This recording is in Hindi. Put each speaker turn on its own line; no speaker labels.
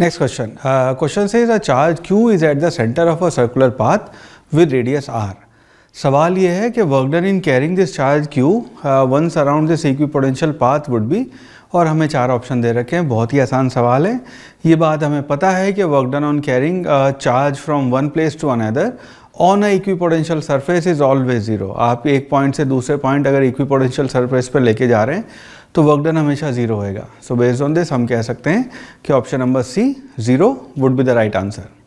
नेक्स्ट क्वेश्चन क्वेश्चन से is a charge q is at the centre of a circular path with radius r सवाल ये है कि work done in carrying this charge q once around this equipotential path would be और हमें चार ऑप्शन दे रखे हैं बहुत ही आसान सवाल है ये बात हमें पता है कि work done on carrying charge from one place to another on a equipotential surface is always zero आप एक पॉइंट से दूसरे पॉइंट अगर इक्विपोटेंशियल सर्फेस पर लेके जा रहे हैं तो वर्क डन हमेशा ज़ीरो होएगा सो बेस्ड ऑन दिस हम कह सकते हैं कि option number C zero would be the right answer